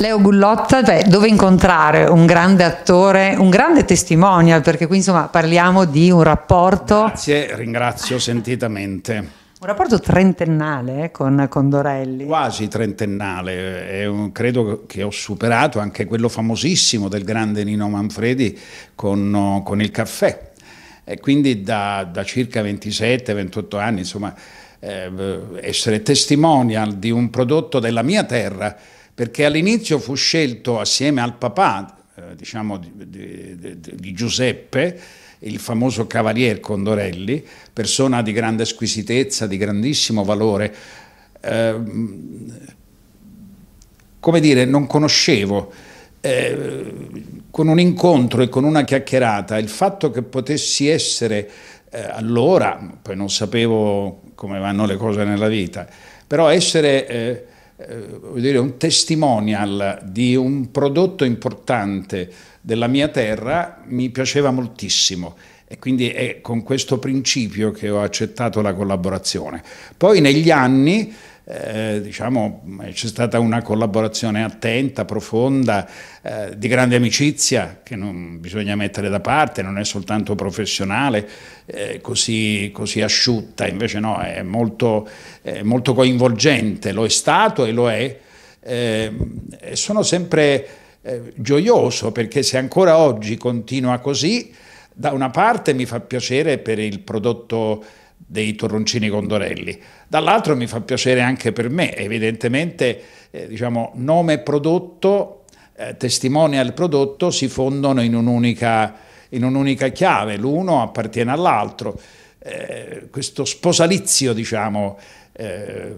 Leo Gullotta, cioè, dove incontrare un grande attore, un grande testimonial, perché qui insomma parliamo di un rapporto... Grazie, ringrazio sentitamente. Un rapporto trentennale eh, con, con Dorelli. Quasi trentennale, un, credo che ho superato anche quello famosissimo del grande Nino Manfredi con, con il caffè. E quindi da, da circa 27-28 anni, insomma, eh, essere testimonial di un prodotto della mia terra, perché all'inizio fu scelto assieme al papà, eh, diciamo, di, di, di, Giuseppe, il famoso cavalier Condorelli, persona di grande squisitezza, di grandissimo valore. Eh, come dire, non conoscevo. Eh, con un incontro e con una chiacchierata, il fatto che potessi essere eh, allora, poi non sapevo come vanno le cose nella vita, però essere eh, eh, dire, un testimonial di un prodotto importante della mia terra mi piaceva moltissimo e quindi è con questo principio che ho accettato la collaborazione. Poi negli anni eh, diciamo, eh, c'è stata una collaborazione attenta, profonda, eh, di grande amicizia che non bisogna mettere da parte, non è soltanto professionale, eh, così, così, asciutta, invece no, è molto, è molto, coinvolgente, lo è stato e lo è. Eh, e sono sempre gioioso perché se ancora oggi continua così, da una parte mi fa piacere per il prodotto dei torroncini condorelli. Dall'altro mi fa piacere anche per me, evidentemente eh, diciamo, nome e prodotto, eh, testimonia il prodotto, si fondono in un'unica, un chiave, l'uno appartiene all'altro. Eh, questo sposalizio, diciamo, eh,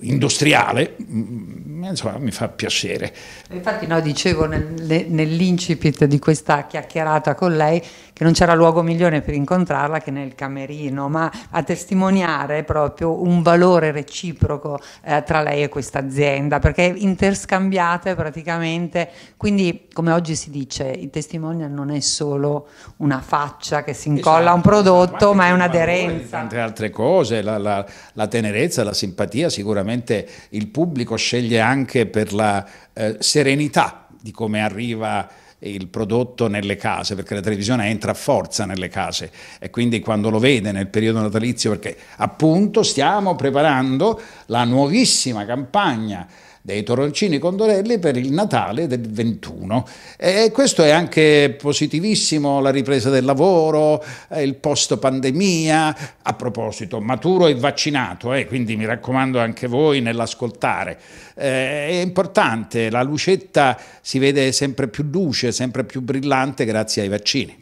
industriale, mm, insomma, mi fa piacere. Infatti no, dicevo nel, nell'incipit di questa chiacchierata con lei che non c'era luogo migliore per incontrarla che nel camerino, ma a testimoniare proprio un valore reciproco eh, tra lei e questa azienda, perché interscambiate praticamente, quindi come oggi si dice, il testimonial non è solo una faccia che si incolla esatto, a un esatto. prodotto, ma, ma è un'aderenza. Tante altre cose, la, la, la tenerezza, la simpatia, sicuramente il pubblico sceglie anche anche per la eh, serenità di come arriva il prodotto nelle case, perché la televisione entra a forza nelle case e quindi quando lo vede nel periodo natalizio, perché appunto stiamo preparando la nuovissima campagna dei Toroncini Condorelli per il Natale del 21. E questo è anche positivissimo, la ripresa del lavoro, eh, il post pandemia, a proposito, maturo e vaccinato, eh, quindi mi raccomando anche voi nell'ascoltare. Eh, è importante, la lucetta si vede sempre più luce, sempre più brillante grazie ai vaccini.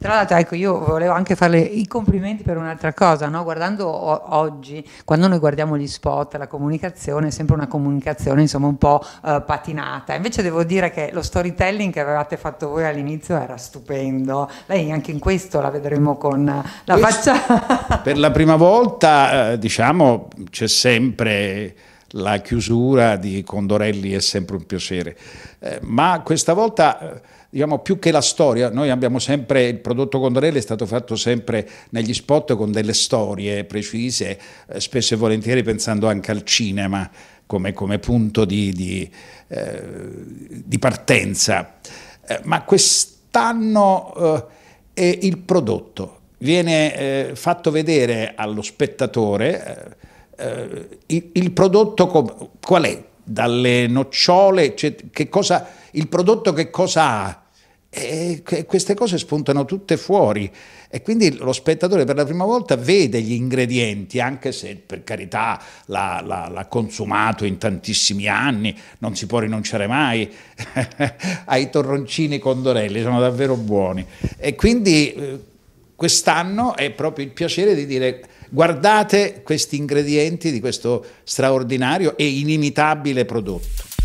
Tra l'altro, ecco, io volevo anche farle i complimenti per un'altra cosa, no? guardando oggi, quando noi guardiamo gli spot, la comunicazione è sempre una comunicazione insomma un po' eh, patinata, invece devo dire che lo storytelling che avevate fatto voi all'inizio era stupendo, lei anche in questo la vedremo con la questo, faccia. per la prima volta, eh, diciamo, c'è sempre la chiusura di Condorelli, è sempre un piacere, eh, ma questa volta eh, diciamo, più che la storia, noi abbiamo sempre, il prodotto Condorelli è stato fatto sempre negli spot con delle storie precise, eh, spesso e volentieri pensando anche al cinema come, come punto di, di, eh, di partenza. Eh, ma quest'anno eh, è il prodotto, viene eh, fatto vedere allo spettatore eh, il, il, prodotto qual è? dalle nocciole, cioè, che cosa, il prodotto che cosa ha. E queste cose spuntano tutte fuori e quindi lo spettatore per la prima volta vede gli ingredienti, anche se per carità l'ha, l'ha, l'ha consumato in tantissimi anni, non si può rinunciare mai ai torroncini condorelli, sono davvero buoni. E quindi eh, quest'anno è proprio il piacere di dire Guardate questi ingredienti di questo straordinario e inimitabile prodotto.